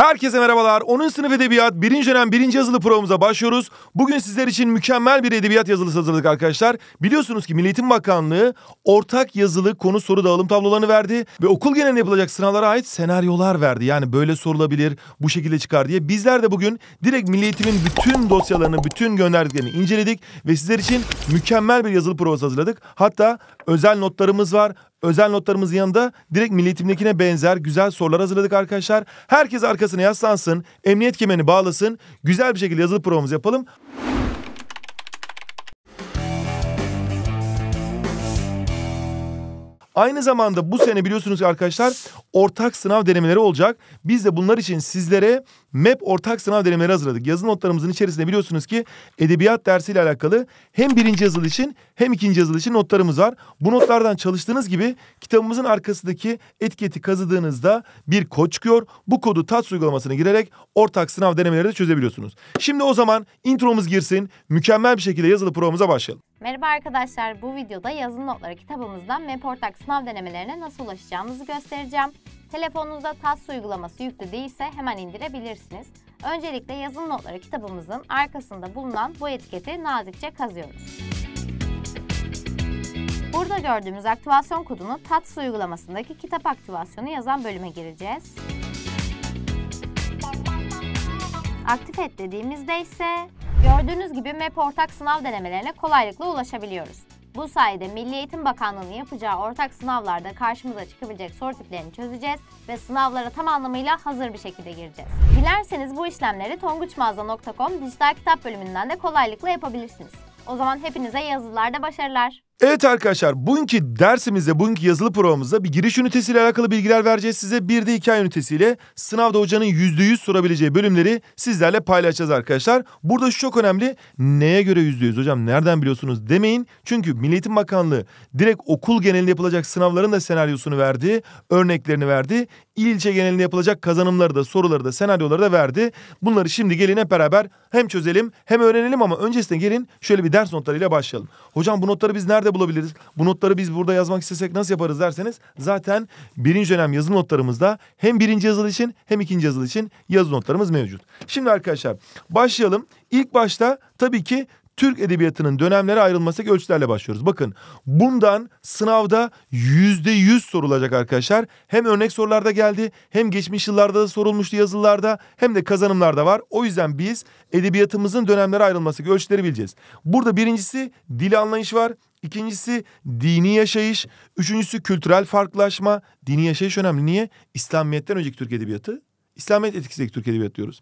Herkese merhabalar. 10. sınıf edebiyat 1. dönem 1. yazılı programımıza başlıyoruz. Bugün sizler için mükemmel bir edebiyat yazılısı hazırladık arkadaşlar. Biliyorsunuz ki Milli Eğitim Bakanlığı ortak yazılı konu soru dağılım tablolarını verdi ve okul genelinde yapılacak sınavlara ait senaryolar verdi. Yani böyle sorulabilir, bu şekilde çıkar diye. Bizler de bugün direkt Milli Eğitim'in bütün dosyalarını, bütün gönderdiklerini inceledik ve sizler için mükemmel bir yazılı provası hazırladık. Hatta özel notlarımız var, özel notlarımızın yanında direkt milletimdekine benzer güzel sorular hazırladık arkadaşlar. Herkes arkasına yaslansın, emniyet kemerini bağlasın, güzel bir şekilde yazılı provamızı yapalım. Aynı zamanda bu sene biliyorsunuz arkadaşlar ortak sınav denemeleri olacak. Biz de bunlar için sizlere MEP ortak sınav denemeleri hazırladık. Yazı notlarımızın içerisinde biliyorsunuz ki edebiyat dersiyle alakalı hem birinci yazılı için hem ikinci yazılı için notlarımız var. Bu notlardan çalıştığınız gibi kitabımızın arkasındaki etiketi kazıdığınızda bir kod çıkıyor. Bu kodu TATS uygulamasına girerek ortak sınav denemeleri de çözebiliyorsunuz. Şimdi o zaman intromuz girsin. Mükemmel bir şekilde yazılı programımıza başlayalım. Merhaba arkadaşlar. Bu videoda yazılı notları kitabımızdan MEP ortak sınav denemelerine nasıl ulaşacağımızı göstereceğim. Telefonunuzda TAS uygulaması yüklü değilse hemen indirebilirsiniz. Öncelikle yazılı notları kitabımızın arkasında bulunan bu etiketi nazikçe kazıyoruz. Burada gördüğümüz aktivasyon kodunu TATS uygulamasındaki kitap aktivasyonu yazan bölüme gireceğiz. Aktif et dediğimizde ise gördüğünüz gibi MEP ortak sınav denemelerine kolaylıkla ulaşabiliyoruz. Bu sayede Milli Eğitim Bakanlığı'nın yapacağı ortak sınavlarda karşımıza çıkabilecek soru tiplerini çözeceğiz ve sınavlara tam anlamıyla hazır bir şekilde gireceğiz. Dilerseniz bu işlemleri tonguçmazda.com dijital kitap bölümünden de kolaylıkla yapabilirsiniz. O zaman hepinize yazılarda başarılar. Evet arkadaşlar bugünkü dersimizde, bugünkü yazılı programımızda bir giriş ünitesiyle alakalı bilgiler vereceğiz size. Bir de hikaye ünitesiyle sınavda hocanın %100 sorabileceği bölümleri sizlerle paylaşacağız arkadaşlar. Burada şu çok önemli. Neye göre %100 hocam nereden biliyorsunuz demeyin. Çünkü Milli Eğitim Bakanlığı direkt okul genelinde yapılacak sınavların da senaryosunu verdi. Örneklerini verdi. İl ilçe genelinde yapılacak kazanımları da soruları da senaryoları da verdi. Bunları şimdi gelin hep beraber hem çözelim hem öğrenelim ama öncesinde gelin şöyle bir ders notlarıyla başlayalım. Hocam bu notları biz nerede nerede bulabiliriz? Bu notları biz burada yazmak istesek nasıl yaparız derseniz zaten birinci dönem yazılı notlarımızda hem birinci yazılı için hem ikinci yazılı için yazı notlarımız mevcut. Şimdi arkadaşlar başlayalım. İlk başta tabii ki Türk edebiyatının dönemlere ayrılmasındaki ölçülerle başlıyoruz. Bakın bundan sınavda yüzde yüz sorulacak arkadaşlar. Hem örnek sorularda geldi hem geçmiş yıllarda da sorulmuştu yazılarda hem de kazanımlarda var. O yüzden biz edebiyatımızın dönemlere ayrılmasındaki ölçüleri bileceğiz. Burada birincisi dil anlayış var. İkincisi dini yaşayış. Üçüncüsü kültürel farklılaşma. Dini yaşayış önemli. Niye? İslamiyet'ten önceki Türk Edebiyatı İslamiyet etkisindeki Türk Edebiyatı diyoruz.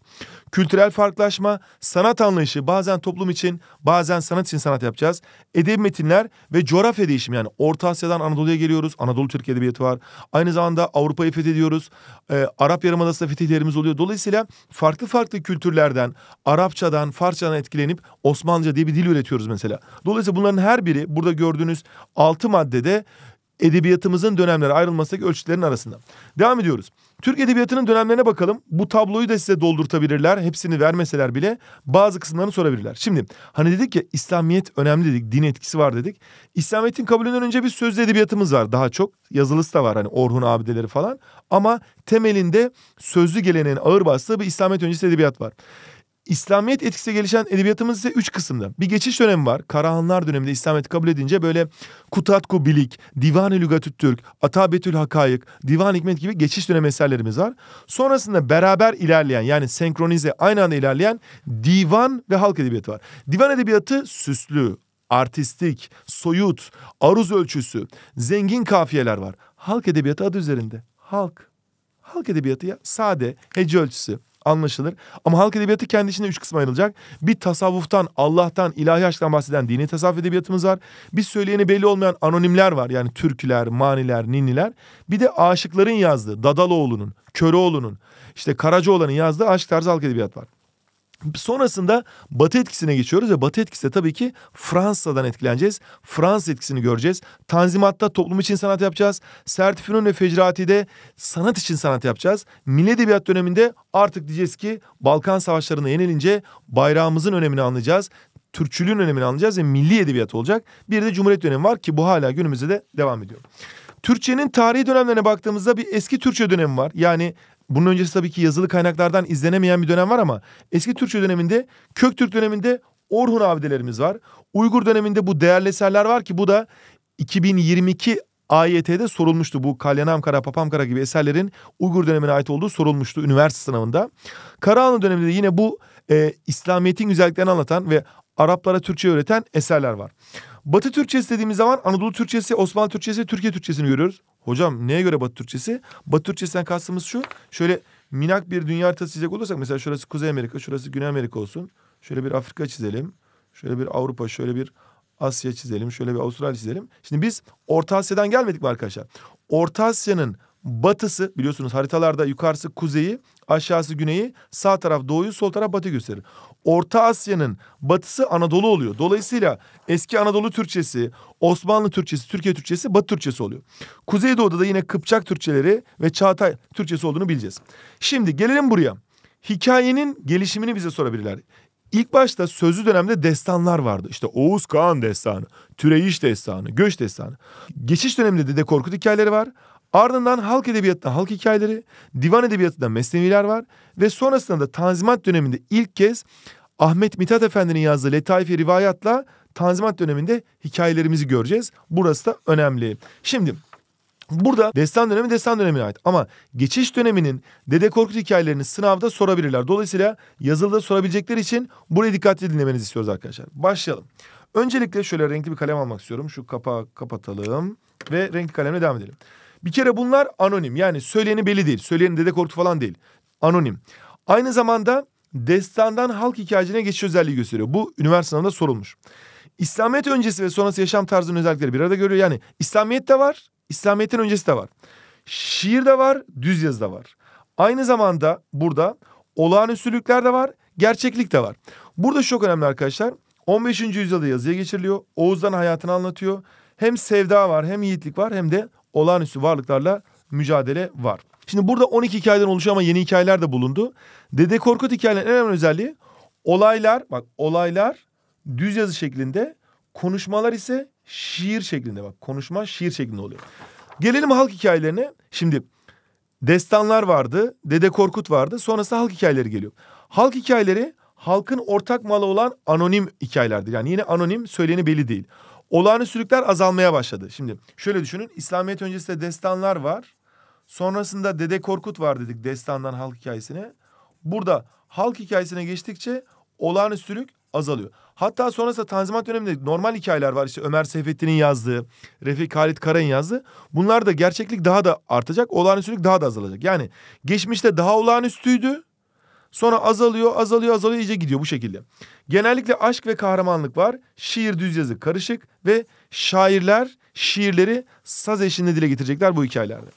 Kültürel farklılaşma, sanat anlayışı bazen toplum için bazen sanat için sanat yapacağız. Edebi metinler ve coğrafya değişimi yani Orta Asya'dan Anadolu'ya geliyoruz. Anadolu Türk Edebiyatı var. Aynı zamanda Avrupa'yı fethediyoruz. Ee, Arap Yarımadası'nda fetihlerimiz oluyor. Dolayısıyla farklı farklı kültürlerden, Arapçadan, Farsçadan etkilenip Osmanlıca diye bir dil üretiyoruz mesela. Dolayısıyla bunların her biri burada gördüğünüz altı maddede edebiyatımızın dönemlere ayrılmasındaki ölçütlerin arasında. Devam ediyoruz. Türk edebiyatının dönemlerine bakalım. Bu tabloyu da size doldurtabilirler. Hepsini vermeseler bile bazı kısımlarını sorabilirler. Şimdi hani dedik ya İslamiyet önemli dedik. Din etkisi var dedik. İslamiyet'in kabulünden önce bir sözlü edebiyatımız var daha çok. Yazılısı da var hani Orhun abideleri falan. Ama temelinde sözlü geleneğin ağır bastığı bir İslamiyet öncesi edebiyat var. İslamiyet etkisiyle gelişen edebiyatımız ise üç kısımda. Bir geçiş dönemi var. Karahanlar döneminde İslamiyet kabul edince böyle Kutatku Bilik, Divan-ı Lügatü Türk, Atabetül Hakayık, Divan Hikmet gibi geçiş dönemi eserlerimiz var. Sonrasında beraber ilerleyen yani senkronize aynı anda ilerleyen divan ve halk edebiyatı var. Divan edebiyatı süslü, artistik, soyut, aruz ölçüsü, zengin kafiyeler var. Halk edebiyatı adı üzerinde. Halk. Halk edebiyatı ya sade, hece ölçüsü anlaşılır. Ama halk edebiyatı kendi içinde üç kısma ayrılacak. Bir tasavvuftan, Allah'tan, ilahi aşktan bahseden dini tasavvuf edebiyatımız var. Bir söyleyeni belli olmayan anonimler var. Yani türküler, maniler, ninniler. Bir de aşıkların yazdığı Dadaloğlu'nun, Köroğlu'nun, işte Karacaoğlan'ın yazdığı aşk tarzı halk edebiyat var. Sonrasında Batı etkisine geçiyoruz ve Batı etkisi de tabii ki Fransa'dan etkileneceğiz. Fransa etkisini göreceğiz. Tanzimat'ta toplum için sanat yapacağız. Sertifünün ve Fecrati'de sanat için sanat yapacağız. Milli Edebiyat döneminde artık diyeceğiz ki Balkan Savaşları'na yenilince bayrağımızın önemini anlayacağız. Türkçülüğün önemini anlayacağız ve milli edebiyat olacak. Bir de Cumhuriyet dönemi var ki bu hala günümüzde de devam ediyor. Türkçenin tarihi dönemlerine baktığımızda bir eski Türkçe dönemi var. Yani bunun öncesi tabii ki yazılı kaynaklardan izlenemeyen bir dönem var ama eski Türkçe döneminde Köktürk döneminde Orhun abidelerimiz var. Uygur döneminde bu değerli eserler var ki bu da 2022 AYT'de sorulmuştu. Bu Kalyanam Kara, Papam Kara gibi eserlerin Uygur dönemine ait olduğu sorulmuştu üniversite sınavında. Karahanlı döneminde yine bu e, İslamiyet'in güzelliklerini anlatan ve Araplara Türkçe öğreten eserler var. Batı Türkçesi dediğimiz zaman Anadolu Türkçesi, Osmanlı Türkçesi, Türkiye Türkçesini görüyoruz. Hocam neye göre Batı Türkçesi? Batı Türkçesinden kastımız şu. Şöyle minak bir dünya haritası çizecek olursak mesela şurası Kuzey Amerika, şurası Güney Amerika olsun. Şöyle bir Afrika çizelim. Şöyle bir Avrupa, şöyle bir Asya çizelim, şöyle bir Avustralya çizelim. Şimdi biz Orta Asya'dan gelmedik mi arkadaşlar? Orta Asya'nın batısı biliyorsunuz haritalarda yukarısı kuzeyi, aşağısı güneyi, sağ taraf doğuyu, sol taraf batı gösterir. Orta Asya'nın batısı Anadolu oluyor. Dolayısıyla eski Anadolu Türkçesi, Osmanlı Türkçesi, Türkiye Türkçesi, Batı Türkçesi oluyor. Kuzeydoğu'da da yine Kıpçak Türkçeleri ve Çağatay Türkçesi olduğunu bileceğiz. Şimdi gelelim buraya. Hikayenin gelişimini bize sorabilirler. İlk başta sözlü dönemde destanlar vardı. İşte Oğuz Kağan destanı, Türeyiş destanı, Göç destanı. Geçiş döneminde Dede Korkut hikayeleri var. Ardından halk edebiyatından halk hikayeleri, divan edebiyatından mesneviler var ve sonrasında da Tanzimat döneminde ilk kez Ahmet Mithat Efendi'nin yazdığı letaif Rivayat'la Tanzimat döneminde hikayelerimizi göreceğiz. Burası da önemli. Şimdi Burada destan dönemi destan dönemine ait ama geçiş döneminin Dede Korkut hikayelerini sınavda sorabilirler. Dolayısıyla yazılıda sorabilecekler için burayı dikkatli dinlemenizi istiyoruz arkadaşlar. Başlayalım. Öncelikle şöyle renkli bir kalem almak istiyorum. Şu kapağı kapatalım ve renkli kalemle devam edelim. Bir kere bunlar anonim. Yani söyleyeni belli değil. Söyleyenin dedekortu falan değil. Anonim. Aynı zamanda destandan halk hikayecine geçiş özelliği gösteriyor. Bu üniversite sınavında sorulmuş. İslamiyet öncesi ve sonrası yaşam tarzının özellikleri bir arada görüyor. Yani İslamiyet de var, İslamiyet'in öncesi de var. Şiir de var, düz yazı da var. Aynı zamanda burada olağanüstülükler de var, gerçeklik de var. Burada çok önemli arkadaşlar. 15. yüzyılda yazıya geçiriliyor. Oğuz'dan hayatını anlatıyor. Hem sevda var, hem yiğitlik var, hem de olağanüstü varlıklarla mücadele var. Şimdi burada 12 hikayeden oluşuyor ama yeni hikayeler de bulundu. Dede Korkut hikayelerinin en önemli özelliği olaylar bak olaylar düz yazı şeklinde konuşmalar ise şiir şeklinde bak konuşma şiir şeklinde oluyor. Gelelim halk hikayelerine. Şimdi destanlar vardı, Dede Korkut vardı. Sonrasında halk hikayeleri geliyor. Halk hikayeleri halkın ortak malı olan anonim hikayelerdir. Yani yine anonim söyleni belli değil olağanüstü Türkler azalmaya başladı. Şimdi şöyle düşünün. İslamiyet öncesinde destanlar var. Sonrasında Dede Korkut var dedik destandan halk hikayesine. Burada halk hikayesine geçtikçe olağanüstülük azalıyor. Hatta sonrasında Tanzimat döneminde normal hikayeler var. İşte Ömer Seyfettin'in yazdığı, Refik Halit Kara'nın yazdığı. Bunlar da gerçeklik daha da artacak, olağanüstülük daha da azalacak. Yani geçmişte daha olağanüstüydü. Sonra azalıyor, azalıyor, azalıyor iyice gidiyor bu şekilde. Genellikle aşk ve kahramanlık var. Şiir düz yazı karışık ve şairler şiirleri saz eşliğinde dile getirecekler bu hikayelerde.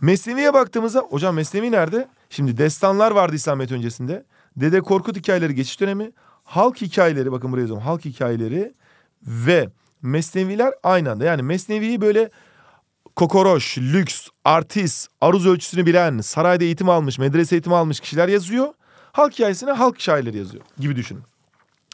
Mesnevi'ye baktığımızda hocam Mesnevi nerede? Şimdi destanlar vardı İslamiyet öncesinde. Dede Korkut hikayeleri geçiş dönemi. Halk hikayeleri bakın buraya yazıyorum. Halk hikayeleri ve Mesneviler aynı anda. Yani Mesnevi'yi böyle kokoroş, lüks, artist, aruz ölçüsünü bilen, sarayda eğitim almış, medrese eğitimi almış kişiler yazıyor. Halk hikayesine halk şairleri yazıyor gibi düşünün.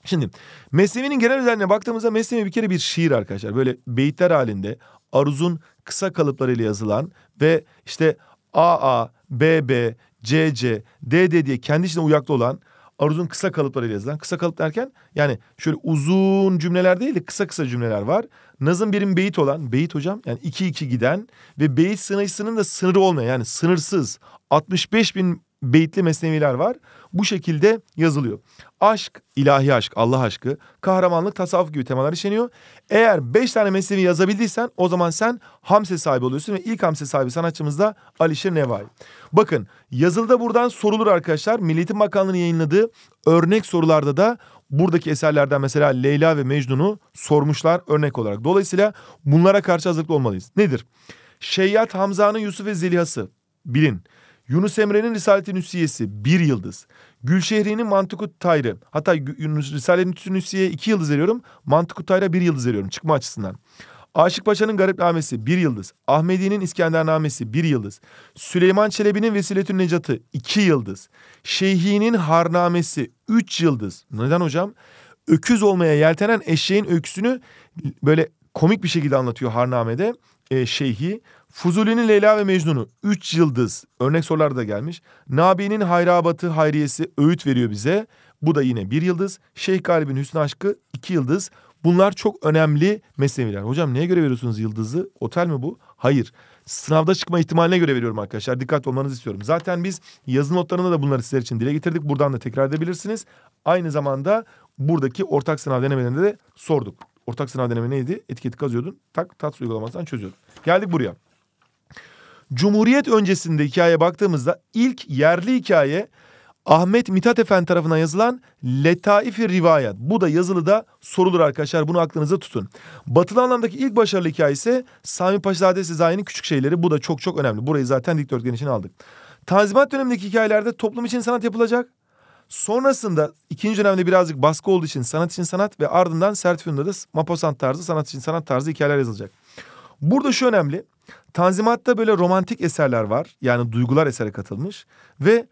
Şimdi Mesnevi'nin genel özelliğine baktığımızda Mesnevi bir kere bir şiir arkadaşlar. Böyle beyitler halinde aruzun kısa kalıplarıyla yazılan ve işte AA, BB, CC, DD diye kendi içine uyaklı olan aruzun kısa kalıplarıyla yazılan. Kısa kalıp derken yani şöyle uzun cümleler değil de kısa kısa cümleler var. Nazım birim beyit olan, beyit hocam yani iki iki giden ve beyit sınırsının da sınırı olmayan yani sınırsız 65 bin beyitli mesneviler var. Bu şekilde yazılıyor. Aşk, ilahi aşk, Allah aşkı, kahramanlık, tasavvuf gibi temalar işleniyor. Eğer beş tane mesnevi yazabildiysen o zaman sen hamse sahibi oluyorsun ve ilk hamse sahibi sanatçımız da Alişir Nevai. Bakın yazılıda buradan sorulur arkadaşlar. Milli Eğitim Bakanlığı'nın yayınladığı örnek sorularda da buradaki eserlerden mesela Leyla ve Mecnun'u sormuşlar örnek olarak. Dolayısıyla bunlara karşı hazırlıklı olmalıyız. Nedir? Şeyyat Hamza'nın Yusuf ve Zeliha'sı bilin. Yunus Emre'nin Risale-i bir yıldız. Gülşehri'nin Mantıkut Tayrı. Hatta Yunus Risale-i iki yıldız veriyorum. Mantıkut Tayr'a bir yıldız veriyorum çıkma açısından. Aşık Paşa'nın Garipnamesi bir yıldız. Ahmedi'nin İskendernamesi bir yıldız. Süleyman Çelebi'nin Vesiletün Necat'ı iki yıldız. Şeyhi'nin Harnamesi üç yıldız. Neden hocam? Öküz olmaya yeltenen eşeğin öyküsünü böyle komik bir şekilde anlatıyor Harname'de e, şeyhi. Fuzuli'nin Leyla ve Mecnun'u, Üç Yıldız, örnek sorular da gelmiş. Nabi'nin Hayrabatı Hayriyesi öğüt veriyor bize. Bu da yine bir yıldız. Şeyh Galip'in Hüsnü Aşkı iki yıldız. Bunlar çok önemli mesneviler. Hocam neye göre veriyorsunuz yıldızı? Otel mi bu? Hayır. Sınavda çıkma ihtimaline göre veriyorum arkadaşlar. Dikkatli olmanızı istiyorum. Zaten biz yazı notlarında da bunları sizler için dile getirdik. Buradan da tekrar edebilirsiniz. Aynı zamanda buradaki ortak sınav denemelerinde de sorduk. Ortak sınav deneme neydi? Etiket kazıyordun. Tak tat uygulamasından çözüyordun. Geldik buraya. Cumhuriyet öncesinde hikayeye baktığımızda ilk yerli hikaye Ahmet Mithat Efendi tarafından yazılan Letaif-i Rivayet. Bu da yazılı da sorulur arkadaşlar. Bunu aklınıza tutun. Batılı anlamdaki ilk başarılı hikaye ise Sami Paşazade Sezai'nin Küçük Şeyleri. Bu da çok çok önemli. Burayı zaten dikdörtgen için aldık. Tanzimat dönemindeki hikayelerde toplum için sanat yapılacak. Sonrasında ikinci dönemde birazcık baskı olduğu için sanat için sanat ve ardından sert filmde de maposant tarzı sanat için sanat tarzı hikayeler yazılacak. Burada şu önemli. Tanzimat'ta böyle romantik eserler var. Yani duygular esere katılmış. Ve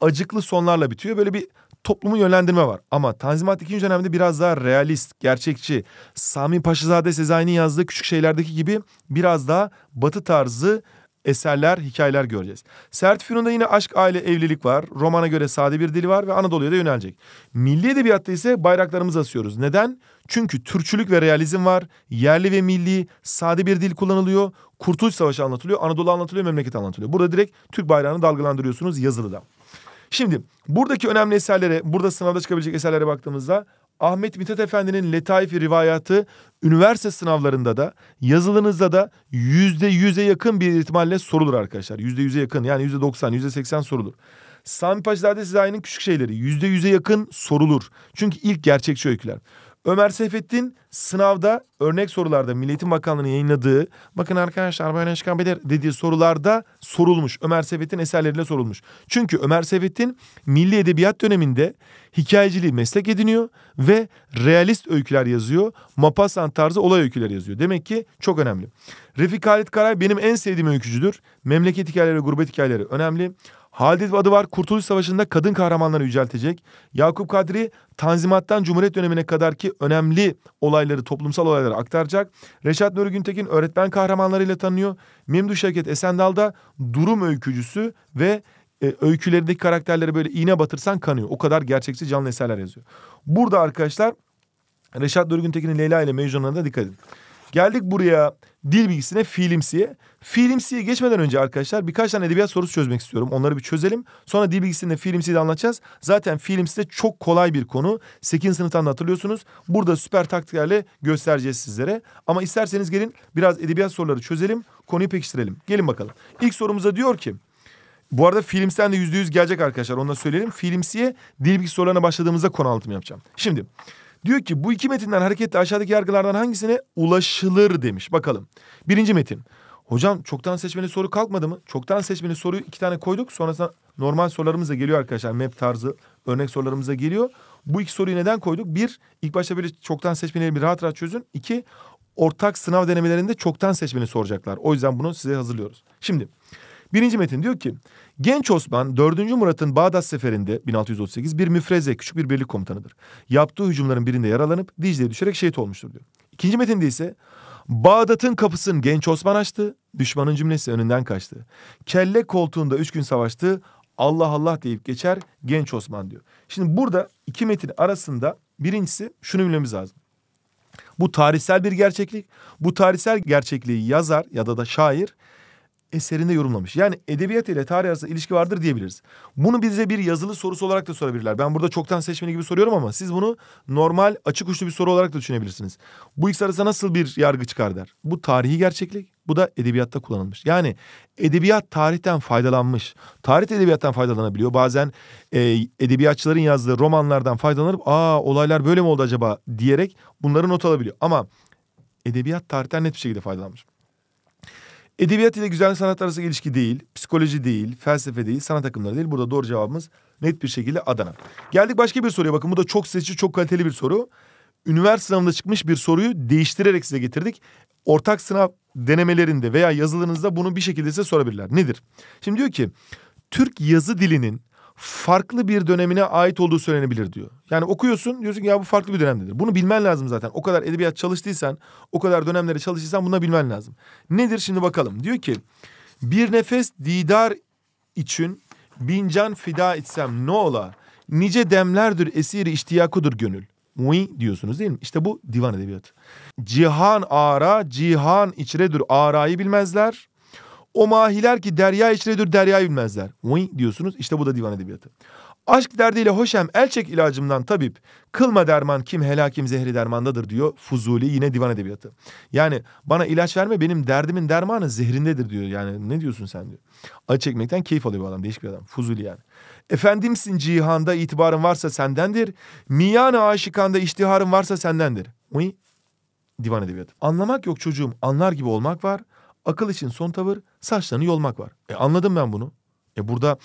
acıklı sonlarla bitiyor. Böyle bir toplumu yönlendirme var. Ama Tanzimat ikinci dönemde biraz daha realist, gerçekçi. Sami Paşazade Sezai'nin yazdığı küçük şeylerdeki gibi biraz daha batı tarzı eserler, hikayeler göreceğiz. Sertifüyon'da yine aşk, aile, evlilik var. Romana göre sade bir dili var ve Anadolu'ya da yönelecek. Milli edebiyatta ise bayraklarımızı asıyoruz. Neden? Çünkü Türkçülük ve realizm var. Yerli ve milli, sade bir dil kullanılıyor. Kurtuluş Savaşı anlatılıyor, Anadolu anlatılıyor, memleket anlatılıyor. Burada direkt Türk bayrağını dalgalandırıyorsunuz yazılıda. Şimdi buradaki önemli eserlere, burada sınavda çıkabilecek eserlere baktığımızda Ahmet Mithat Efendi'nin Letaif-i Rivayatı üniversite sınavlarında da yazılınızda da yüzde yüze yakın bir ihtimalle sorulur arkadaşlar. Yüzde yüze yakın yani yüzde doksan, yüzde seksen sorulur. Sami Paşa'da size küçük şeyleri yüzde yüze yakın sorulur. Çünkü ilk gerçekçi öyküler. Ömer Seyfettin sınavda örnek sorularda Milletin Bakanlığı'nın yayınladığı bakın arkadaşlar böyle çıkan belir dediği sorularda sorulmuş. Ömer Seyfettin eserleriyle sorulmuş. Çünkü Ömer Seyfettin milli edebiyat döneminde hikayeciliği meslek ediniyor ve realist öyküler yazıyor. Mapassan tarzı olay öyküler yazıyor. Demek ki çok önemli. Refik Halit Karay benim en sevdiğim öykücüdür. Memleket hikayeleri, gurbet hikayeleri önemli adı var. Kurtuluş Savaşı'nda kadın kahramanları yüceltecek. Yakup Kadri Tanzimat'tan Cumhuriyet dönemine kadar ki önemli olayları, toplumsal olayları aktaracak. Reşat Nuri Güntekin öğretmen kahramanlarıyla tanıyor. Memdu Şevket Esendal da durum öykücüsü ve e, öykülerindeki karakterleri böyle iğne batırsan kanıyor. O kadar gerçekçi canlı eserler yazıyor. Burada arkadaşlar Reşat Nuri Güntekin'in Leyla ile Mecnun'a da dikkat edin. Geldik buraya dil bilgisine fiilimsiye. Fiilimsiye geçmeden önce arkadaşlar birkaç tane edebiyat sorusu çözmek istiyorum. Onları bir çözelim. Sonra dil bilgisinde fiilimsiyi de anlatacağız. Zaten fiilimsi çok kolay bir konu. 8. sınıftan da hatırlıyorsunuz. Burada süper taktiklerle göstereceğiz sizlere. Ama isterseniz gelin biraz edebiyat soruları çözelim. Konuyu pekiştirelim. Gelin bakalım. İlk sorumuza diyor ki bu arada filmsten de yüzde yüz gelecek arkadaşlar. Onu da söyleyelim. Filmsiye dil bilgi sorularına başladığımızda konu anlatımı yapacağım. Şimdi Diyor ki bu iki metinden hareketle aşağıdaki yargılardan hangisine ulaşılır demiş. Bakalım. Birinci metin. Hocam çoktan seçmeli soru kalkmadı mı? Çoktan seçmeli soruyu iki tane koyduk. Sonrasında normal sorularımız da geliyor arkadaşlar. Map tarzı örnek sorularımız da geliyor. Bu iki soruyu neden koyduk? Bir, ilk başta böyle çoktan seçmeli bir rahat rahat çözün. İki, ortak sınav denemelerinde çoktan seçmeni soracaklar. O yüzden bunu size hazırlıyoruz. Şimdi Birinci metin diyor ki Genç Osman 4. Murat'ın Bağdat seferinde 1638 bir müfreze küçük bir birlik komutanıdır. Yaptığı hücumların birinde yaralanıp Dicle'ye düşerek şehit olmuştur diyor. İkinci metinde ise Bağdat'ın kapısını genç Osman açtı. Düşmanın cümlesi önünden kaçtı. Kelle koltuğunda üç gün savaştı. Allah Allah deyip geçer genç Osman diyor. Şimdi burada iki metin arasında birincisi şunu bilmemiz lazım. Bu tarihsel bir gerçeklik. Bu tarihsel gerçekliği yazar ya da da şair eserinde yorumlamış. Yani edebiyat ile tarih arasında ilişki vardır diyebiliriz. Bunu bize bir yazılı sorusu olarak da sorabilirler. Ben burada çoktan seçmeli gibi soruyorum ama siz bunu normal açık uçlu bir soru olarak da düşünebilirsiniz. Bu ikisi arasında nasıl bir yargı çıkar der. Bu tarihi gerçeklik, bu da edebiyatta kullanılmış. Yani edebiyat tarihten faydalanmış. Tarih edebiyattan faydalanabiliyor. Bazen e, edebiyatçıların yazdığı romanlardan faydalanıp aa olaylar böyle mi oldu acaba diyerek bunları not alabiliyor. Ama edebiyat tarihten net bir şekilde faydalanmış. Edebiyat ile güzel sanat arası ilişki değil, psikoloji değil, felsefe değil, sanat akımları değil. Burada doğru cevabımız net bir şekilde Adana. Geldik başka bir soruya bakın. Bu da çok seçici, çok kaliteli bir soru. Üniversite sınavında çıkmış bir soruyu değiştirerek size getirdik. Ortak sınav denemelerinde veya yazılarınızda bunu bir şekilde size sorabilirler. Nedir? Şimdi diyor ki Türk yazı dilinin farklı bir dönemine ait olduğu söylenebilir diyor. Yani okuyorsun diyorsun ki ya bu farklı bir dönemdir. Bunu bilmen lazım zaten. O kadar edebiyat çalıştıysan, o kadar dönemleri çalıştıysan bunu bilmen lazım. Nedir şimdi bakalım. Diyor ki bir nefes didar için bin can fida etsem ne ola? Nice demlerdir esiri iştiyakudur gönül. Mui diyorsunuz değil mi? İşte bu divan edebiyatı. Cihan ara, cihan içredür arayı bilmezler. O mahiler ki derya içredir derya bilmezler. Uy diyorsunuz işte bu da divan edebiyatı. Aşk derdiyle hoşem el çek ilacımdan tabip. Kılma derman kim helakim zehri dermandadır diyor. Fuzuli yine divan edebiyatı. Yani bana ilaç verme benim derdimin dermanı zehrindedir diyor. Yani ne diyorsun sen diyor. Acı çekmekten keyif alıyor bu adam değişik bir adam. Fuzuli yani. Efendimsin cihanda itibarın varsa sendendir. Miyana aşikanda iştiharın varsa sendendir. Uy divan edebiyatı. Anlamak yok çocuğum anlar gibi olmak var. Akıl için son tavır saçlarını yolmak var. E anladım ben bunu. E burada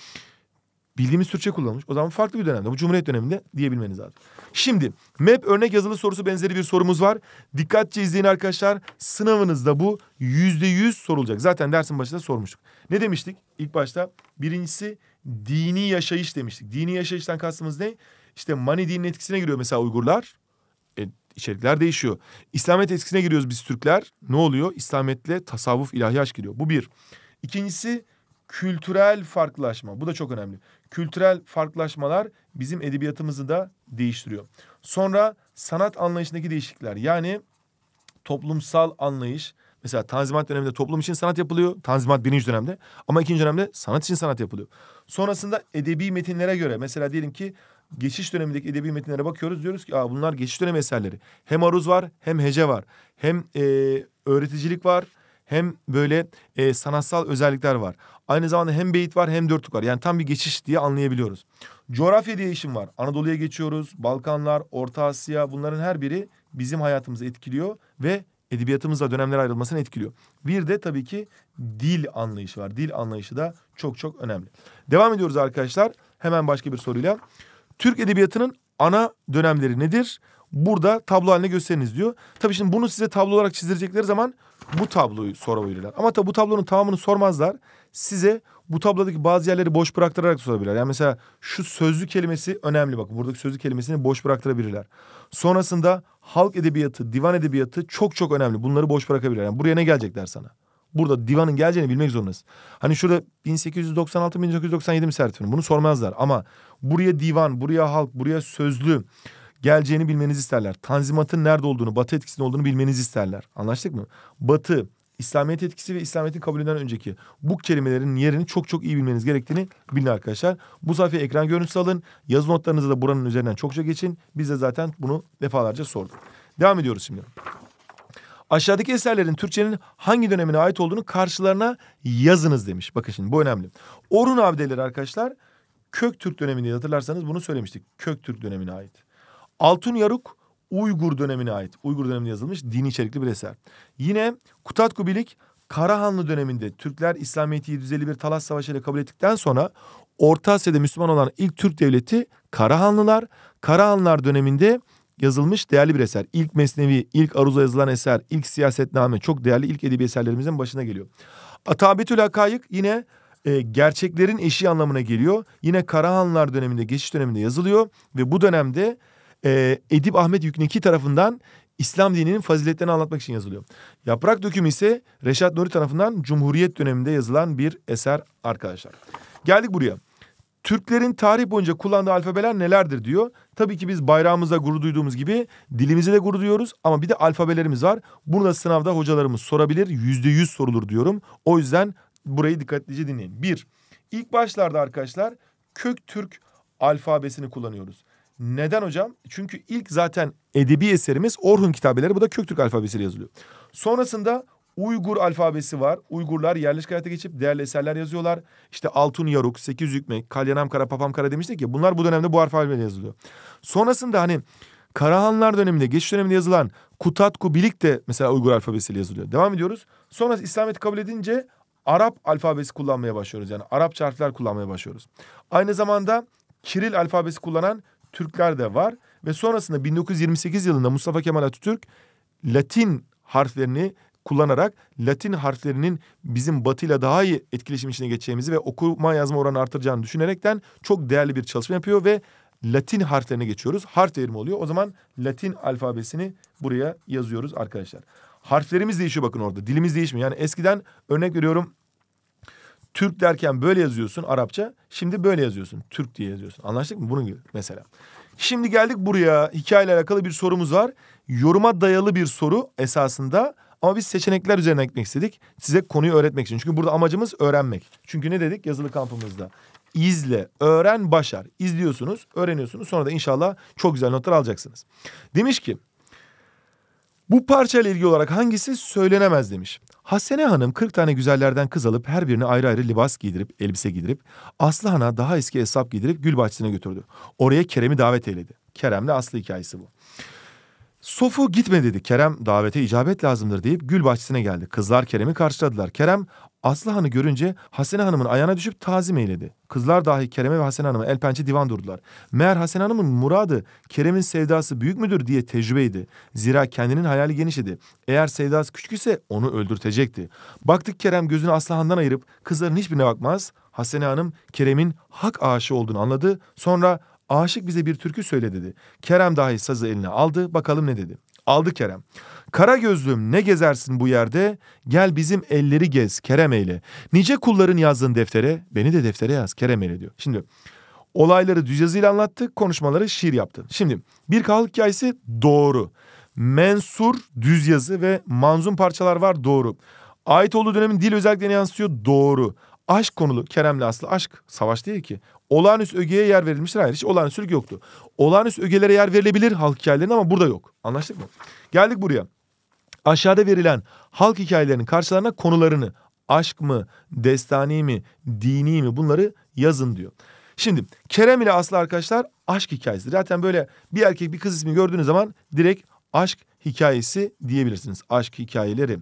bildiğimiz Türkçe kullanılmış. O zaman farklı bir dönemde. Bu Cumhuriyet döneminde diyebilmeniz lazım. Şimdi MEP örnek yazılı sorusu benzeri bir sorumuz var. Dikkatçe izleyin arkadaşlar. Sınavınızda bu yüzde yüz sorulacak. Zaten dersin başında sormuştuk. Ne demiştik ilk başta? Birincisi dini yaşayış demiştik. Dini yaşayıştan kastımız ne? İşte Mani dinin etkisine giriyor mesela Uygurlar. İçerikler değişiyor. İslamiyet etkisine giriyoruz biz Türkler. Ne oluyor? İslamiyet'le tasavvuf ilahi aşk giriyor. Bu bir. İkincisi kültürel farklılaşma. Bu da çok önemli. Kültürel farklılaşmalar bizim edebiyatımızı da değiştiriyor. Sonra sanat anlayışındaki değişiklikler. Yani toplumsal anlayış. Mesela Tanzimat döneminde toplum için sanat yapılıyor. Tanzimat birinci dönemde. Ama ikinci dönemde sanat için sanat yapılıyor. Sonrasında edebi metinlere göre mesela diyelim ki geçiş dönemindeki edebi metinlere bakıyoruz. Diyoruz ki Aa, bunlar geçiş dönemi eserleri. Hem aruz var hem hece var. Hem e, öğreticilik var hem böyle e, sanatsal özellikler var. Aynı zamanda hem beyit var hem dörtlük var. Yani tam bir geçiş diye anlayabiliyoruz. Coğrafya diye işim var. Anadolu'ya geçiyoruz. Balkanlar, Orta Asya bunların her biri bizim hayatımızı etkiliyor ve edebiyatımızla dönemler ayrılmasını etkiliyor. Bir de tabii ki dil anlayışı var. Dil anlayışı da çok çok önemli. Devam ediyoruz arkadaşlar. Hemen başka bir soruyla. Türk edebiyatının ana dönemleri nedir? Burada tablo haline gösteriniz diyor. Tabii şimdi bunu size tablo olarak çizdirecekleri zaman bu tabloyu sorabilirler. Ama tabii bu tablonun tamamını sormazlar. Size bu tablodaki bazı yerleri boş bıraktırarak sorabilirler. Yani mesela şu sözlü kelimesi önemli. Bakın buradaki sözlü kelimesini boş bıraktırabilirler. Sonrasında halk edebiyatı, divan edebiyatı çok çok önemli. Bunları boş bırakabilirler. Yani buraya ne gelecekler sana? burada divanın geleceğini bilmek zorundasın. Hani şurada 1896-1997 mi sertifinin bunu sormazlar ama buraya divan, buraya halk, buraya sözlü geleceğini bilmenizi isterler. Tanzimatın nerede olduğunu, batı etkisinin olduğunu bilmenizi isterler. Anlaştık mı? Batı, İslamiyet etkisi ve İslamiyet'in kabulünden önceki bu kelimelerin yerini çok çok iyi bilmeniz gerektiğini bilin arkadaşlar. Bu sayfaya ekran görüntüsü alın. Yazı notlarınızı da buranın üzerinden çokça geçin. Biz de zaten bunu defalarca sorduk. Devam ediyoruz şimdi. Aşağıdaki eserlerin Türkçenin hangi dönemine ait olduğunu karşılarına yazınız demiş. Bakın şimdi bu önemli. Orun Abideleri arkadaşlar Kök Türk döneminde hatırlarsanız bunu söylemiştik. Kök Türk dönemine ait. Altun Yaruk Uygur dönemine ait. Uygur döneminde yazılmış dini içerikli bir eser. Yine Kutatku Bilik Karahanlı döneminde Türkler İslamiyet'i 751 Talas Savaşı ile kabul ettikten sonra Orta Asya'da Müslüman olan ilk Türk devleti Karahanlılar. Karahanlılar döneminde yazılmış değerli bir eser. İlk mesnevi, ilk aruza yazılan eser, ilk siyasetname çok değerli ilk edebi eserlerimizin başına geliyor. Atabetül Hakayık yine e, gerçeklerin eşi anlamına geliyor. Yine Karahanlılar döneminde, geçiş döneminde yazılıyor ve bu dönemde e, Edip Ahmet Yükneki tarafından İslam dininin faziletlerini anlatmak için yazılıyor. Yaprak dökümü ise Reşat Nuri tarafından Cumhuriyet döneminde yazılan bir eser arkadaşlar. Geldik buraya. Türklerin tarih boyunca kullandığı alfabeler nelerdir diyor. Tabii ki biz bayrağımıza gurur duyduğumuz gibi dilimize de gurur duyuyoruz ama bir de alfabelerimiz var. Bunu da sınavda hocalarımız sorabilir. Yüzde yüz sorulur diyorum. O yüzden burayı dikkatlice dinleyin. Bir, ilk başlarda arkadaşlar kök Türk alfabesini kullanıyoruz. Neden hocam? Çünkü ilk zaten edebi eserimiz Orhun kitabeleri. Bu da Köktürk alfabesiyle yazılıyor. Sonrasında Uygur alfabesi var. Uygurlar yerleşik hayata geçip değerli eserler yazıyorlar. İşte Altun Yaruk, Sekiz Yükmek, Kalyanam Kara, Papam Kara demiştik ya. Bunlar bu dönemde bu alfabeyle yazılıyor. Sonrasında hani Karahanlar döneminde, geçiş döneminde yazılan Kutatku Bilik de mesela Uygur alfabesiyle yazılıyor. Devam ediyoruz. Sonra İslamiyet kabul edince Arap alfabesi kullanmaya başlıyoruz. Yani Arap harfler kullanmaya başlıyoruz. Aynı zamanda Kiril alfabesi kullanan Türkler de var. Ve sonrasında 1928 yılında Mustafa Kemal Atatürk Latin harflerini kullanarak Latin harflerinin bizim batıyla daha iyi etkileşim içine geçeceğimizi ve okuma yazma oranı artıracağını düşünerekten çok değerli bir çalışma yapıyor ve Latin harflerine geçiyoruz. Harf devrimi oluyor. O zaman Latin alfabesini buraya yazıyoruz arkadaşlar. Harflerimiz değişiyor bakın orada. Dilimiz değişmiyor. Yani eskiden örnek veriyorum Türk derken böyle yazıyorsun Arapça. Şimdi böyle yazıyorsun. Türk diye yazıyorsun. Anlaştık mı? Bunun gibi mesela. Şimdi geldik buraya. Hikayeyle alakalı bir sorumuz var. Yoruma dayalı bir soru esasında ama biz seçenekler üzerine gitmek istedik. Size konuyu öğretmek için. Çünkü burada amacımız öğrenmek. Çünkü ne dedik yazılı kampımızda? İzle, öğren, başar. İzliyorsunuz, öğreniyorsunuz. Sonra da inşallah çok güzel notlar alacaksınız. Demiş ki bu parçayla ilgili olarak hangisi söylenemez demiş. Hasene Hanım 40 tane güzellerden kız alıp her birine ayrı ayrı libas giydirip, elbise giydirip Aslıhan'a daha eski hesap giydirip gül bahçesine götürdü. Oraya Kerem'i davet eyledi. Kerem'le Aslı hikayesi bu. Sofu gitme dedi. Kerem davete icabet lazımdır deyip gül bahçesine geldi. Kızlar Kerem'i karşıladılar. Kerem Aslıhan'ı görünce Hasene Hanım'ın ayağına düşüp tazim eyledi. Kızlar dahi Kerem'e ve Hasene Hanım'a el pençe divan durdular. Meğer Hasene Hanım'ın muradı Kerem'in sevdası büyük müdür diye tecrübeydi. Zira kendinin hayali geniş idi. Eğer sevdası küçük ise onu öldürtecekti. Baktık Kerem gözünü Aslıhan'dan ayırıp kızların hiçbirine bakmaz. Hasene Hanım Kerem'in hak aşığı olduğunu anladı. Sonra Aşık bize bir türkü söyle dedi. Kerem dahi sazı eline aldı. Bakalım ne dedi. Aldı Kerem. Kara gözlüm ne gezersin bu yerde? Gel bizim elleri gez Kerem eyle. Nice kulların yazdığın deftere beni de deftere yaz Kerem eyle diyor. Şimdi olayları düz yazıyla anlattı, Konuşmaları şiir yaptı. Şimdi bir kahlık hikayesi doğru. Mensur düz yazı ve manzum parçalar var doğru. Ait olduğu dönemin dil özelliklerini yansıtıyor doğru. Aşk konulu Kerem'le Aslı aşk savaş değil ki. Olağanüstü ögeye yer verilmiştir. Hayır hiç olağanüstülük yoktu. Olağanüstü ögelere yer verilebilir halk hikayelerinde ama burada yok. Anlaştık mı? Geldik buraya. Aşağıda verilen halk hikayelerinin karşılarına konularını aşk mı, destani mi, dini mi bunları yazın diyor. Şimdi Kerem ile Aslı arkadaşlar aşk hikayesi. Zaten böyle bir erkek bir kız ismi gördüğünüz zaman direkt aşk hikayesi diyebilirsiniz. Aşk hikayeleri.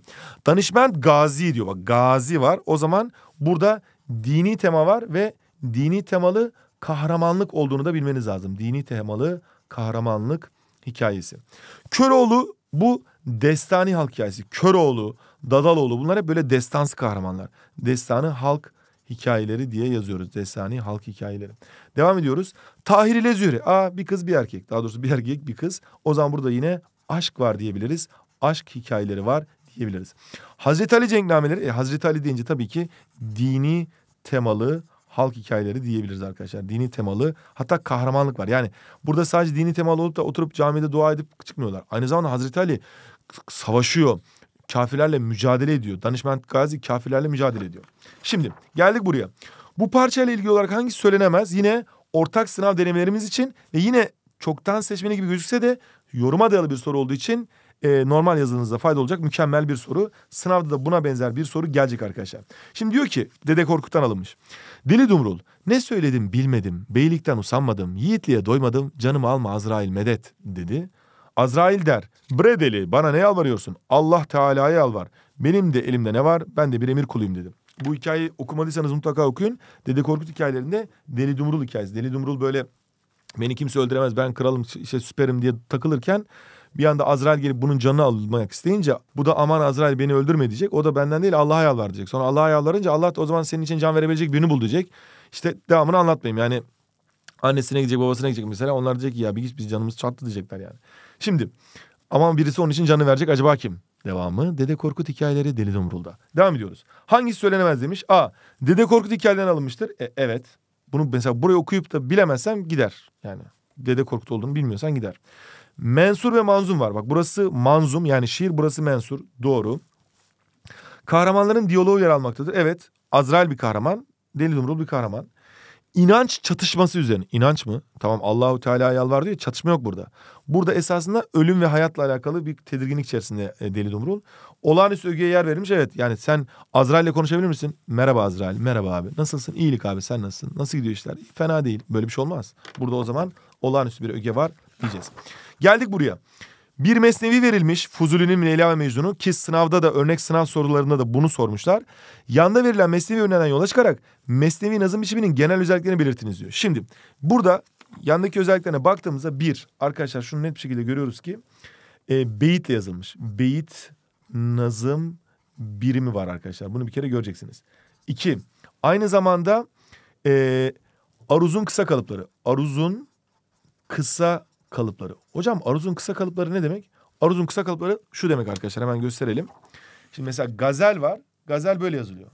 Danışman Gazi diyor. Bak Gazi var. O zaman burada dini tema var ve dini temalı kahramanlık olduğunu da bilmeniz lazım. Dini temalı kahramanlık hikayesi. Köroğlu bu destani halk hikayesi. Köroğlu, Dadaloğlu bunlar hep böyle destansı kahramanlar. Destanı halk hikayeleri diye yazıyoruz. destani halk hikayeleri. Devam ediyoruz. Tahir ile Zühre. Aa bir kız bir erkek. Daha doğrusu bir erkek bir kız. O zaman burada yine aşk var diyebiliriz. Aşk hikayeleri var diyebiliriz. Hazreti Ali cenknameleri. E, Hazreti Ali deyince tabii ki dini temalı halk hikayeleri diyebiliriz arkadaşlar. Dini temalı hatta kahramanlık var. Yani burada sadece dini temalı olup da oturup camide dua edip çıkmıyorlar. Aynı zamanda Hazreti Ali savaşıyor. Kafirlerle mücadele ediyor. Danışman Gazi kafirlerle mücadele ediyor. Şimdi geldik buraya. Bu parçayla ilgili olarak hangisi söylenemez? Yine ortak sınav denemelerimiz için ve yine çoktan seçmeni gibi gözükse de yoruma dayalı bir soru olduğu için e, normal yazınızda fayda olacak mükemmel bir soru. Sınavda da buna benzer bir soru gelecek arkadaşlar. Şimdi diyor ki Dede Korkut'tan alınmış. Deli Dumrul, ne söyledim bilmedim, beylikten usanmadım, yiğitliğe doymadım, canımı alma Azrail medet dedi. Azrail der, bre deli bana ne yalvarıyorsun? Allah Teala'ya yalvar. Benim de elimde ne var? Ben de bir emir kuluyum dedim. Bu hikayeyi okumadıysanız mutlaka okuyun. Dede Korkut hikayelerinde Deli Dumrul hikayesi. Deli Dumrul böyle beni kimse öldüremez ben kralım işte süperim diye takılırken bir anda Azrail gelip bunun canını almak isteyince bu da aman Azrail beni öldürme diyecek. O da benden değil Allah'a yalvar diyecek. Sonra Allah'a yalvarınca Allah da o zaman senin için can verebilecek birini bul diyecek. İşte devamını anlatmayayım yani. Annesine gidecek babasına gidecek mesela onlar diyecek ki ya bir git biz canımız çattı diyecekler yani. Şimdi aman birisi onun için canı verecek acaba kim? Devamı Dede Korkut hikayeleri Deli Dumrul'da. Devam ediyoruz. Hangisi söylenemez demiş. A. Dede Korkut hikayelerinden alınmıştır. E, evet. Bunu mesela burayı okuyup da bilemezsem gider. Yani Dede Korkut olduğunu bilmiyorsan gider. Mensur ve manzum var. Bak burası manzum yani şiir burası mensur. Doğru. Kahramanların diyaloğu yer almaktadır. Evet Azrail bir kahraman. Deli Dumrul bir kahraman. İnanç çatışması üzerine. İnanç mı? Tamam Allahu Teala yalvardı ya çatışma yok burada. Burada esasında ölüm ve hayatla alakalı bir tedirginlik içerisinde e, Deli Dumrul. Olağanüstü ögeye yer verilmiş evet. Yani sen Azrail'le konuşabilir misin? Merhaba Azrail. Merhaba abi. Nasılsın? İyilik abi sen nasılsın? Nasıl gidiyor işler? Fena değil. Böyle bir şey olmaz. Burada o zaman olağanüstü bir öge var diyeceğiz. Geldik buraya. Bir mesnevi verilmiş Fuzuli'nin Leyla ve Mecnun'u ki sınavda da örnek sınav sorularında da bunu sormuşlar. Yanda verilen mesnevi örneğinden yola çıkarak mesnevi nazım biçiminin genel özelliklerini belirtiniz diyor. Şimdi burada yandaki özelliklerine baktığımızda bir arkadaşlar şunu net bir şekilde görüyoruz ki e, beyitle yazılmış. Beyit nazım birimi var arkadaşlar. Bunu bir kere göreceksiniz. İki aynı zamanda e, aruzun kısa kalıpları. Aruzun kısa kalıpları. Hocam aruzun kısa kalıpları ne demek? Aruzun kısa kalıpları şu demek arkadaşlar hemen gösterelim. Şimdi mesela gazel var. Gazel böyle yazılıyor.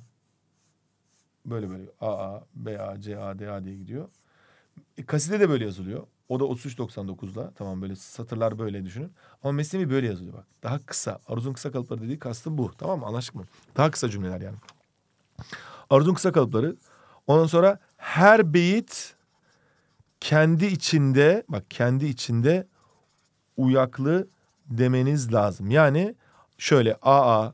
Böyle böyle A A B A C A D A diye gidiyor. E, kaside de böyle yazılıyor. O da 33.99'da. Tamam böyle satırlar böyle düşünün. Ama Mesnevi böyle yazılıyor bak. Daha kısa. Aruzun kısa kalıpları dediği kastı bu. Tamam mı? Anlaştık mı? Daha kısa cümleler yani. Aruzun kısa kalıpları. Ondan sonra her beyit kendi içinde bak kendi içinde uyaklı demeniz lazım. Yani şöyle AA,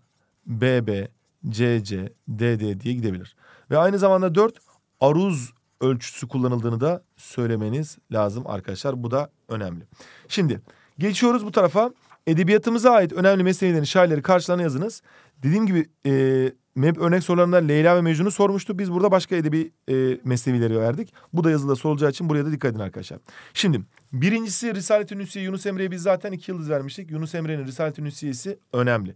BB, CC, DD diye gidebilir. Ve aynı zamanda dört aruz ölçüsü kullanıldığını da söylemeniz lazım arkadaşlar. Bu da önemli. Şimdi geçiyoruz bu tarafa edebiyatımıza ait önemli meselelerin şairleri karşılarına yazınız. Dediğim gibi e, MEP örnek sorularında Leyla ve Mecnun'u sormuştu. Biz burada başka edebi e, mesnevileri verdik. Bu da yazıda sorulacağı için buraya da dikkat edin arkadaşlar. Şimdi birincisi Risalet-i Nüsiye Yunus Emre'ye biz zaten iki yıldız vermiştik. Yunus Emre'nin Risalet-i Nüsiye'si önemli.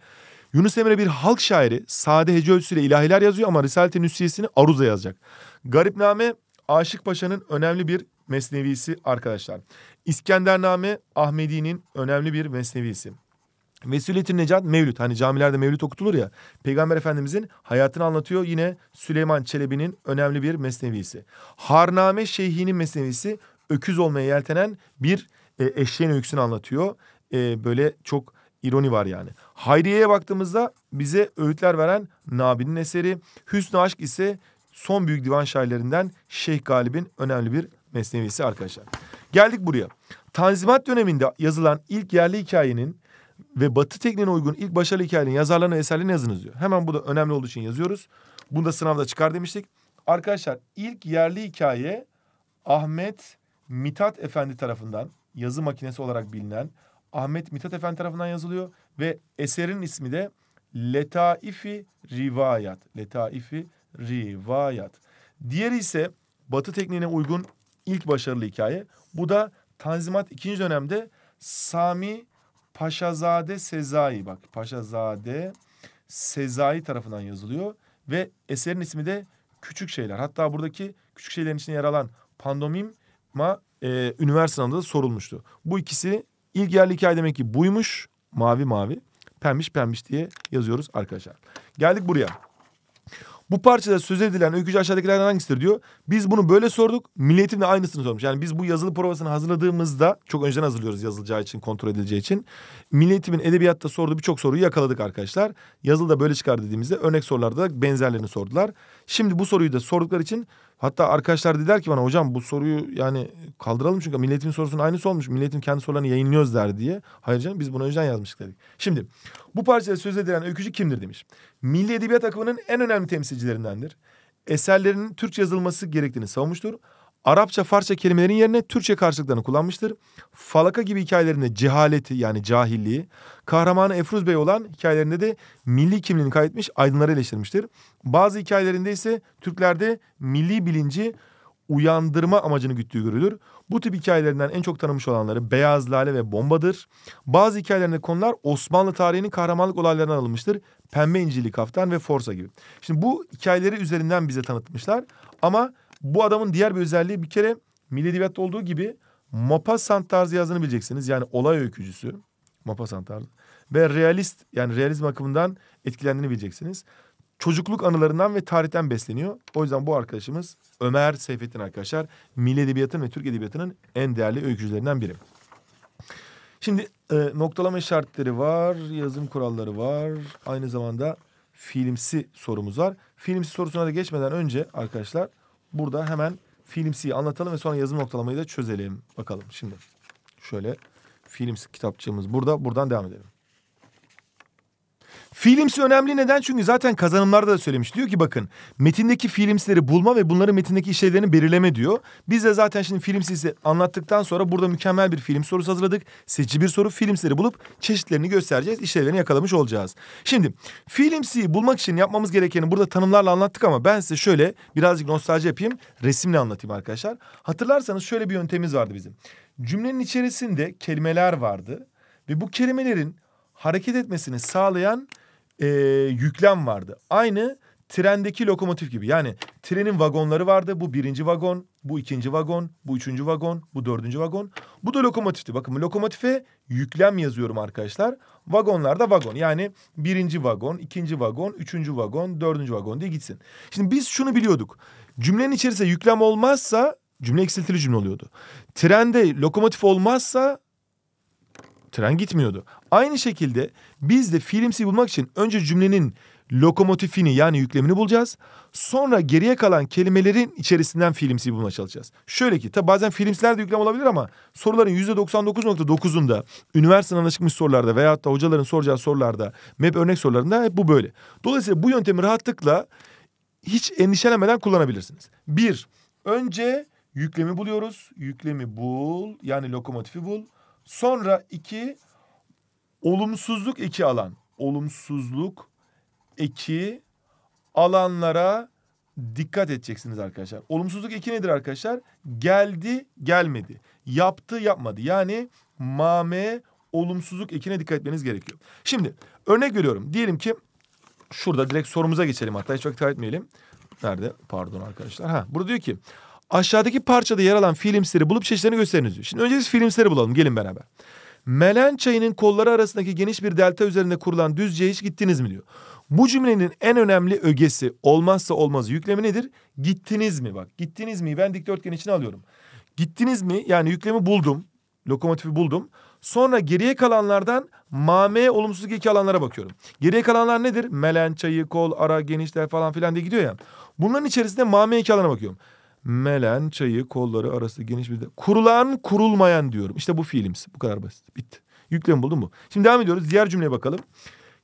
Yunus Emre bir halk şairi. Sade hece ölçüsüyle ilahiler yazıyor ama Risalet-i Nüsiye'sini Aruz'a yazacak. Garipname Aşık Paşa'nın önemli bir mesnevisi arkadaşlar. İskendername Ahmedi'nin önemli bir mesnevisi. Vesileti Necat Mevlüt. Hani camilerde Mevlüt okutulur ya. Peygamber Efendimizin hayatını anlatıyor. Yine Süleyman Çelebi'nin önemli bir mesnevisi. Harname Şeyhi'nin mesnevisi öküz olmaya yeltenen bir e, eşeğin öyküsünü anlatıyor. E, böyle çok ironi var yani. Hayriye'ye baktığımızda bize öğütler veren Nabi'nin eseri. Hüsnü Aşk ise son büyük divan şairlerinden Şeyh Galip'in önemli bir mesnevisi arkadaşlar. Geldik buraya. Tanzimat döneminde yazılan ilk yerli hikayenin ve batı tekniğine uygun ilk başarılı hikayenin yazarlarını eserlerini yazınız diyor. Hemen bu da önemli olduğu için yazıyoruz. Bunu da sınavda çıkar demiştik. Arkadaşlar ilk yerli hikaye Ahmet Mithat Efendi tarafından yazı makinesi olarak bilinen Ahmet Mithat Efendi tarafından yazılıyor ve eserin ismi de Letaifi Rivayat. Letaifi Rivayat. Diğeri ise Batı tekniğine uygun ilk başarılı hikaye. Bu da Tanzimat ikinci dönemde Sami Paşazade Sezai bak Paşazade Sezai tarafından yazılıyor ve eserin ismi de Küçük Şeyler. Hatta buradaki küçük şeylerin içinde yer alan Pandomima ma e, üniversite sınavında sorulmuştu. Bu ikisi ilk yerli hikaye demek ki buymuş. Mavi mavi, pembiş pembiş diye yazıyoruz arkadaşlar. Geldik buraya. Bu parçada söz edilen öykücü aşağıdakilerden hangisidir diyor. Biz bunu böyle sorduk. Milliyetin de aynısını sormuş. Yani biz bu yazılı provasını hazırladığımızda çok önceden hazırlıyoruz yazılacağı için, kontrol edileceği için. Milliyetimin edebiyatta sorduğu birçok soruyu yakaladık arkadaşlar. Yazılı da böyle çıkar dediğimizde örnek sorularda da benzerlerini sordular. Şimdi bu soruyu da sordukları için Hatta arkadaşlar dediler ki bana hocam bu soruyu yani kaldıralım çünkü milletin sorusunun aynısı olmuş. Milletin kendi sorularını yayınlıyoruz der diye. Hayır canım biz bunu önceden yazmıştık dedik. Şimdi bu parçada söz edilen öykücü kimdir demiş. Milli Edebiyat akımının en önemli temsilcilerindendir. Eserlerinin Türkçe yazılması gerektiğini savunmuştur. Arapça, Farsça kelimelerin yerine Türkçe karşılıklarını kullanmıştır. Falaka gibi hikayelerinde cehaleti yani cahilliği, kahramanı Efruz Bey olan hikayelerinde de milli kimliğini kaybetmiş aydınları eleştirmiştir. Bazı hikayelerinde ise Türklerde milli bilinci uyandırma amacını güttüğü görülür. Bu tip hikayelerinden en çok tanınmış olanları Beyaz Lale ve Bombadır. Bazı hikayelerinde konular Osmanlı tarihinin kahramanlık olaylarından alınmıştır. Pembe İncili Kaftan ve Forsa gibi. Şimdi bu hikayeleri üzerinden bize tanıtmışlar ama bu adamın diğer bir özelliği bir kere Milli Edebiyat'ta olduğu gibi Maupassant tarzı yazını bileceksiniz. Yani olay öykücüsü Maupassant tarzı. Ve realist yani realizm akımından etkilendiğini bileceksiniz. Çocukluk anılarından ve tarihten besleniyor. O yüzden bu arkadaşımız Ömer Seyfettin arkadaşlar Milli Edebiyat'ın ve Türk Edebiyatı'nın en değerli öykücülerinden biri. Şimdi e, noktalama işaretleri var, yazım kuralları var. Aynı zamanda filmsi sorumuz var. Filmsi sorusuna da geçmeden önce arkadaşlar burada hemen Filmsi'yi anlatalım ve sonra yazım noktalamayı da çözelim. Bakalım şimdi. Şöyle Films kitapçığımız burada. Buradan devam edelim. Fiilimsi önemli neden? Çünkü zaten kazanımlarda da söylemiş. Diyor ki bakın metindeki fiilimsileri bulma ve bunların metindeki işlevlerini belirleme diyor. Biz de zaten şimdi fiilimsizi anlattıktan sonra burada mükemmel bir film sorusu hazırladık. Seçici bir soru fiilimsileri bulup çeşitlerini göstereceğiz. İşlevlerini yakalamış olacağız. Şimdi fiilimsiyi bulmak için yapmamız gerekeni burada tanımlarla anlattık ama ben size şöyle birazcık nostalji yapayım. Resimle anlatayım arkadaşlar. Hatırlarsanız şöyle bir yöntemimiz vardı bizim. Cümlenin içerisinde kelimeler vardı. Ve bu kelimelerin hareket etmesini sağlayan e, yüklem vardı. Aynı trendeki lokomotif gibi. Yani trenin vagonları vardı. Bu birinci vagon, bu ikinci vagon, bu üçüncü vagon, bu dördüncü vagon. Bu da lokomotifti. Bakın lokomotife yüklem yazıyorum arkadaşlar. Vagonlarda vagon. Yani birinci vagon, ikinci vagon, üçüncü vagon, dördüncü vagon diye gitsin. Şimdi biz şunu biliyorduk. Cümlenin içerisinde yüklem olmazsa cümle eksiltili cümle oluyordu. Trende lokomotif olmazsa tren gitmiyordu. Aynı şekilde biz de filmsi bulmak için önce cümlenin lokomotifini yani yüklemini bulacağız. Sonra geriye kalan kelimelerin içerisinden filmsi bulmaya çalışacağız. Şöyle ki tabi bazen filmsiler de yüklem olabilir ama soruların yüzde %99.9'unda üniversiteden çıkmış sorularda veyahut da hocaların soracağı sorularda MEP örnek sorularında hep bu böyle. Dolayısıyla bu yöntemi rahatlıkla hiç endişelenmeden kullanabilirsiniz. Bir, önce yüklemi buluyoruz. Yüklemi bul yani lokomotifi bul. Sonra iki olumsuzluk iki alan. Olumsuzluk iki alanlara dikkat edeceksiniz arkadaşlar. Olumsuzluk iki nedir arkadaşlar? Geldi, gelmedi. Yaptı, yapmadı. Yani mame olumsuzluk ekine dikkat etmeniz gerekiyor. Şimdi örnek veriyorum. Diyelim ki şurada direkt sorumuza geçelim hatta hiç vakit kaybetmeyelim. Nerede? Pardon arkadaşlar. Ha, burada diyor ki Aşağıdaki parçada yer alan filmsleri bulup çeşitlerini gösteriniz diyor. Şimdi önce biz filmsleri bulalım gelin beraber. Melen çayının kolları arasındaki geniş bir delta üzerinde kurulan düzceye hiç gittiniz mi diyor. Bu cümlenin en önemli ögesi olmazsa olmazı yüklemi nedir? Gittiniz mi bak gittiniz mi ben dikdörtgen içine alıyorum. Gittiniz mi yani yüklemi buldum lokomotifi buldum. Sonra geriye kalanlardan mame olumsuzluk iki alanlara bakıyorum. Geriye kalanlar nedir? Melen, çayı, kol, ara, genişler falan filan diye gidiyor ya. Bunların içerisinde mame iki alana bakıyorum. Melen çayı kolları arası geniş bir... De... Kurulan kurulmayan diyorum. İşte bu fiilimiz. Bu kadar basit. Bitti. Yüklemi buldun mu? Şimdi devam ediyoruz. Diğer cümleye bakalım.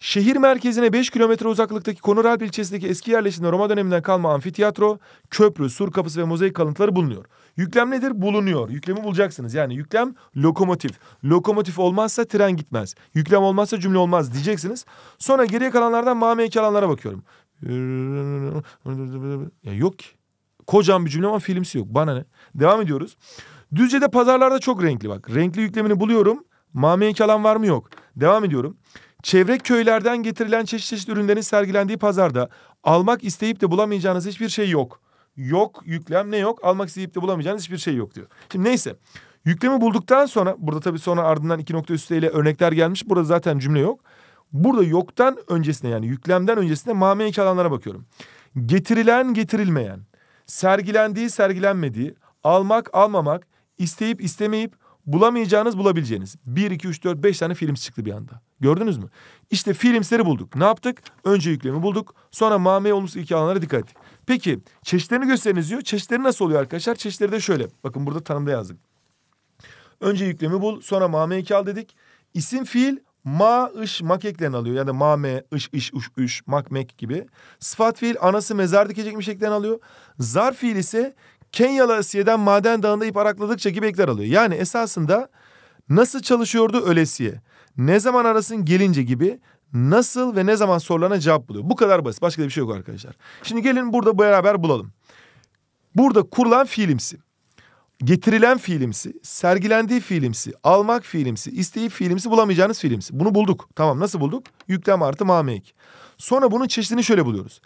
Şehir merkezine 5 kilometre uzaklıktaki Konuralp ilçesindeki eski yerleşimde Roma döneminden kalma amfiteyatro, köprü, sur kapısı ve mozaik kalıntıları bulunuyor. Yüklem nedir? Bulunuyor. Yüklemi bulacaksınız. Yani yüklem lokomotif. Lokomotif olmazsa tren gitmez. Yüklem olmazsa cümle olmaz diyeceksiniz. Sonra geriye kalanlardan mameye kalanlara bakıyorum. Ya yok ki. Kocaman bir cümle ama filmsi yok. Bana ne? Devam ediyoruz. Düzce'de pazarlarda çok renkli bak. Renkli yüklemini buluyorum. Mamiye alan var mı yok. Devam ediyorum. Çevre köylerden getirilen çeşit çeşit ürünlerin sergilendiği pazarda almak isteyip de bulamayacağınız hiçbir şey yok. Yok yüklem ne yok almak isteyip de bulamayacağınız hiçbir şey yok diyor. Şimdi neyse yüklemi bulduktan sonra burada tabii sonra ardından iki nokta üsteyle örnekler gelmiş. Burada zaten cümle yok. Burada yoktan öncesine yani yüklemden öncesine mamiye alanlara bakıyorum. Getirilen getirilmeyen sergilendiği sergilenmediği, almak almamak, isteyip istemeyip bulamayacağınız bulabileceğiniz. 1, 2, 3, 4, 5 tane films çıktı bir anda. Gördünüz mü? İşte filmsleri bulduk. Ne yaptık? Önce yüklemi bulduk. Sonra mameye olumsuz ilki alanlara dikkat ettik. Peki çeşitlerini gösteriniz diyor. Çeşitleri nasıl oluyor arkadaşlar? Çeşitleri de şöyle. Bakın burada tanımda yazdık. Önce yüklemi bul. Sonra mame iki al dedik. İsim fiil ma ış makeklen alıyor. Yani ma me ış iş uş üş mak mek gibi. Sıfat fiil anası mezar dikecekmiş eklen alıyor. Zarf fiil ise Kenyalı Asiye'den maden dağında ip arakladıkça gibi ekler alıyor. Yani esasında nasıl çalışıyordu ölesiye. Ne zaman arasın gelince gibi nasıl ve ne zaman sorularına cevap buluyor. Bu kadar basit. Başka da bir şey yok arkadaşlar. Şimdi gelin burada beraber bulalım. Burada kurulan fiilimsi getirilen fiilimsi, sergilendiği fiilimsi, almak fiilimsi, isteyip fiilimsi, bulamayacağınız fiilimsi. Bunu bulduk. Tamam nasıl bulduk? Yüklem artı mameyik. Sonra bunun çeşidini şöyle buluyoruz.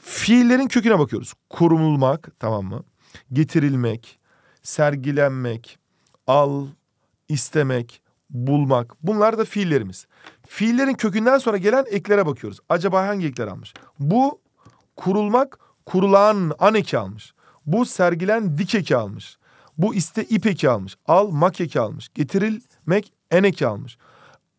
Fiillerin köküne bakıyoruz. Kurulmak, tamam mı? Getirilmek, sergilenmek, al, istemek, bulmak. Bunlar da fiillerimiz. Fiillerin kökünden sonra gelen eklere bakıyoruz. Acaba hangi ekler almış? Bu kurulmak, kurulan an eki almış. Bu sergilen dik eki almış. Bu iste ip eki almış. Al mak eki almış. Getirilmek en eki almış.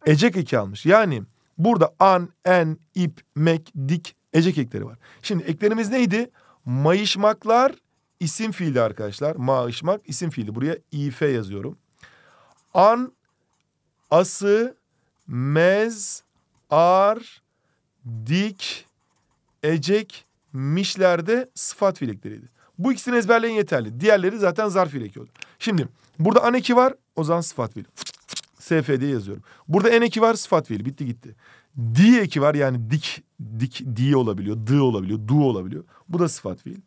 Ecek eki almış. Yani burada an, en, ip, mek, dik, ecek ekleri var. Şimdi eklerimiz neydi? Mayışmaklar isim fiili arkadaşlar. Maaşmak isim fiili. Buraya if yazıyorum. An, ası, mez, ar, dik, ecek, mişlerde sıfat fiilekleriydi. Bu ikisini ezberleyin yeterli. Diğerleri zaten zarf ile ekiyordu. Şimdi burada an eki var o zaman sıfat fiil. SF diye yazıyorum. Burada en eki var sıfat fiil. Bitti gitti. Di eki var yani dik dik di olabiliyor, dı olabiliyor, du olabiliyor. Bu da sıfat fiil.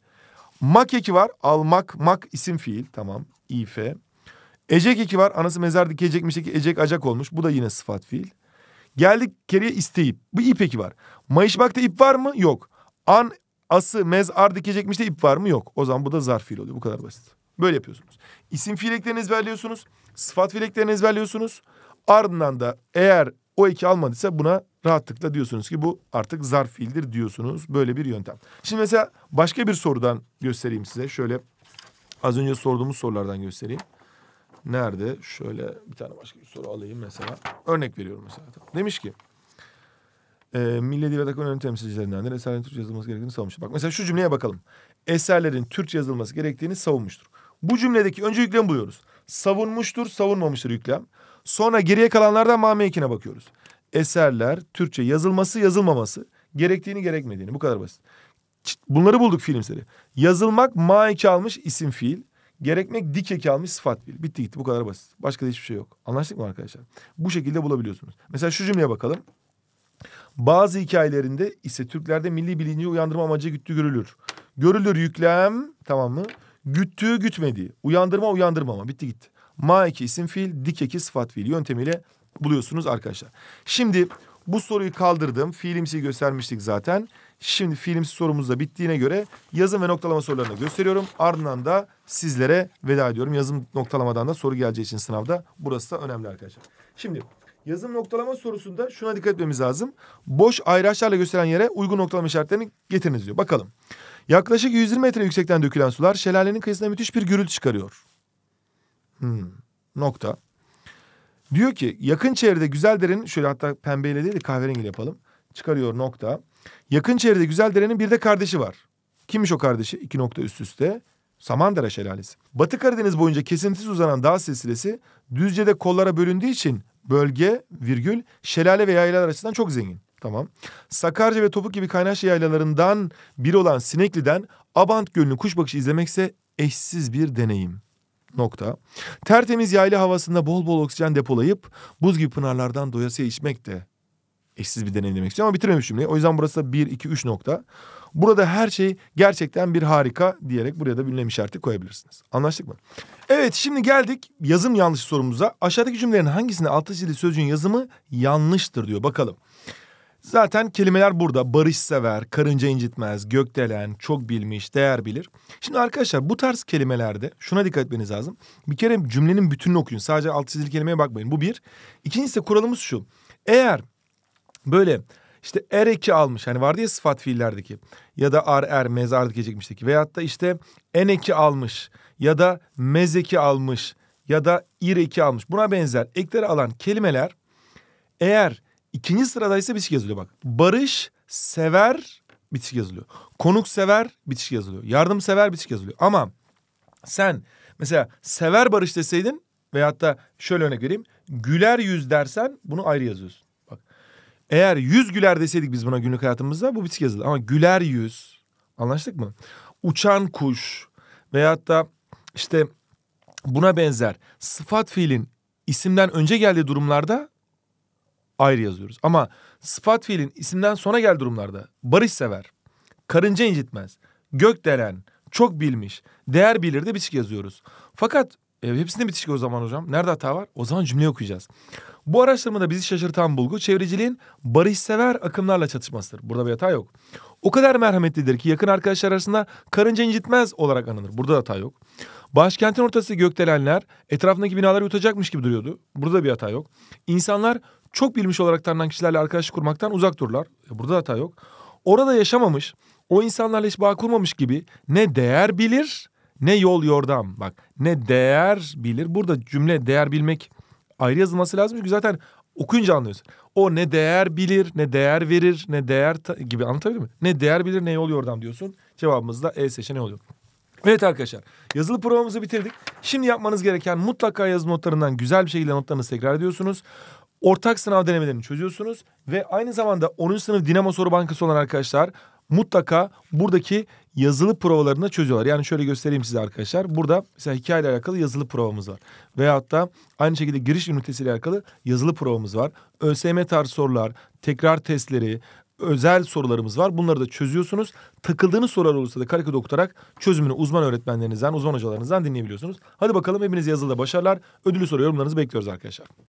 Mak eki var. Almak, mak isim fiil. Tamam. İf. Ecek eki var. Anası mezar dikecekmiş ecek acak olmuş. Bu da yine sıfat fiil. Geldik geriye isteyip. Bu ip eki var. Mayışmakta ip var mı? Yok. An ası mezar dikecekmiş de ip var mı? Yok. O zaman bu da zarf fiil oluyor. Bu kadar basit. Böyle yapıyorsunuz. İsim fiil eklerini ezberliyorsunuz. Sıfat fiil eklerini ezberliyorsunuz. Ardından da eğer o iki almadıysa buna rahatlıkla diyorsunuz ki bu artık zarf fiildir diyorsunuz. Böyle bir yöntem. Şimdi mesela başka bir sorudan göstereyim size. Şöyle az önce sorduğumuz sorulardan göstereyim. Nerede? Şöyle bir tane başka bir soru alayım mesela. Örnek veriyorum mesela. Demiş ki e, Milli Edebiyat Akademi önemli temsilcilerinden de eserlerin Türkçe yazılması gerektiğini savunmuştur. Bak mesela şu cümleye bakalım. Eserlerin Türkçe yazılması gerektiğini savunmuştur. Bu cümledeki önce yüklem buluyoruz. Savunmuştur, savunmamıştır yüklem. Sonra geriye kalanlardan mamekine bakıyoruz. Eserler Türkçe yazılması, yazılmaması gerektiğini, gerekmediğini. Bu kadar basit. Bunları bulduk filmleri. Yazılmak ma eki almış isim fiil. Gerekmek dik eki almış sıfat fiil. Bitti gitti bu kadar basit. Başka da hiçbir şey yok. Anlaştık mı arkadaşlar? Bu şekilde bulabiliyorsunuz. Mesela şu cümleye bakalım. Bazı hikayelerinde ise Türklerde milli bilinci uyandırma amacı güttü görülür. Görülür yüklem tamam mı? Güttüğü gütmediği. Uyandırma uyandırmama. Bitti gitti. Ma eki isim fiil, dik eki sıfat fiil yöntemiyle buluyorsunuz arkadaşlar. Şimdi bu soruyu kaldırdım. Fiilimsi göstermiştik zaten. Şimdi fiilimsi sorumuz da bittiğine göre yazım ve noktalama sorularını gösteriyorum. Ardından da sizlere veda ediyorum. Yazım noktalamadan da soru geleceği için sınavda burası da önemli arkadaşlar. Şimdi Yazım noktalama sorusunda şuna dikkat etmemiz lazım. Boş ayraçlarla gösteren yere uygun noktalama işaretlerini getiriniz diyor. Bakalım. Yaklaşık 120 metre yüksekten dökülen sular şelalenin kıyısına müthiş bir gürültü çıkarıyor. Hmm, nokta. Diyor ki yakın çevrede güzel derenin şöyle hatta pembeyle değil de kahverengiyle yapalım. Çıkarıyor nokta. Yakın çevrede güzel derenin bir de kardeşi var. Kimmiş o kardeşi? İki nokta üst üste. Samandara Şelalesi. Batı Karadeniz boyunca kesintisiz uzanan dağ silsilesi Düzce'de kollara bölündüğü için bölge virgül şelale ve yaylalar açısından çok zengin. Tamam. Sakarca ve Topuk gibi kaynaş yaylalarından biri olan Sinekli'den Abant Gölü'nü kuş bakışı izlemekse eşsiz bir deneyim. Nokta. Tertemiz yayla havasında bol bol oksijen depolayıp buz gibi pınarlardan doyasıya içmek de eşsiz bir deneyim demek istiyorum ama bitirmemişim cümleyi. O yüzden burası da 1, 2, 3 nokta. Burada her şey gerçekten bir harika diyerek buraya da bir ünlem işareti koyabilirsiniz. Anlaştık mı? Evet şimdi geldik yazım yanlış sorumuza. Aşağıdaki cümlelerin hangisinde altı çizili sözcüğün yazımı yanlıştır diyor. Bakalım. Zaten kelimeler burada. Barış sever, karınca incitmez, gökdelen, çok bilmiş, değer bilir. Şimdi arkadaşlar bu tarz kelimelerde şuna dikkat etmeniz lazım. Bir kere cümlenin bütününü okuyun. Sadece alt çizili kelimeye bakmayın. Bu bir. İkincisi kuralımız şu. Eğer böyle işte er eki almış. Hani vardı ya sıfat fiillerdeki. Ya da ar er mezar dikecekmişteki. Veyahut da işte en eki almış. Ya da mezeki almış. Ya da ir eki almış. Buna benzer ekleri alan kelimeler eğer ikinci sıradaysa bitişik yazılıyor bak. Barış, sever, bitişik yazılıyor. konuk sever bitişik yazılıyor. yardım sever bitişik yazılıyor. Ama sen mesela sever barış deseydin veyahut da şöyle örnek vereyim. Güler yüz dersen bunu ayrı yazıyorsun. Eğer yüz güler deseydik biz buna günlük hayatımızda bu bitik yazılır. Ama güler yüz anlaştık mı? Uçan kuş veyahut da işte buna benzer sıfat fiilin isimden önce geldiği durumlarda ayrı yazıyoruz. Ama sıfat fiilin isimden sonra geldiği durumlarda barış sever, karınca incitmez, gök delen, çok bilmiş, değer bilir de biçik yazıyoruz. Fakat e, hepsinde bitişik o zaman hocam. Nerede hata var? O zaman cümle okuyacağız. Bu araştırmada bizi şaşırtan bulgu çevreciliğin barışsever akımlarla çatışmasıdır. Burada bir hata yok. O kadar merhametlidir ki yakın arkadaşlar arasında karınca incitmez olarak anılır. Burada da hata yok. Başkentin ortası gökdelenler etrafındaki binaları yutacakmış gibi duruyordu. Burada bir hata yok. İnsanlar çok bilmiş olarak tanınan kişilerle arkadaşlık kurmaktan uzak dururlar. E, burada da hata yok. Orada yaşamamış, o insanlarla hiç bağ kurmamış gibi ne değer bilir ne yol yordam bak ne değer bilir. Burada cümle değer bilmek ayrı yazılması lazım çünkü zaten okuyunca anlıyorsun. O ne değer bilir, ne değer verir, ne değer gibi anlatabilir mi? Ne değer bilir, ne yol yordam diyorsun. Cevabımız da E seçeneği oluyor. Evet arkadaşlar yazılı provamızı bitirdik. Şimdi yapmanız gereken mutlaka yazı notlarından güzel bir şekilde notlarınızı tekrar ediyorsunuz. Ortak sınav denemelerini çözüyorsunuz. Ve aynı zamanda 10. sınıf Dinamo Soru Bankası olan arkadaşlar mutlaka buradaki yazılı provalarında çözüyorlar. Yani şöyle göstereyim size arkadaşlar. Burada mesela hikayeyle alakalı yazılı provamız var. Veyahut da aynı şekilde giriş ünitesiyle alakalı yazılı provamız var. ÖSM tarz sorular, tekrar testleri, özel sorularımız var. Bunları da çözüyorsunuz. Takıldığınız sorular olursa da karakı okutarak çözümünü uzman öğretmenlerinizden, uzman hocalarınızdan dinleyebiliyorsunuz. Hadi bakalım hepiniz yazılıda başarılar. Ödülü soru yorumlarınızı bekliyoruz arkadaşlar.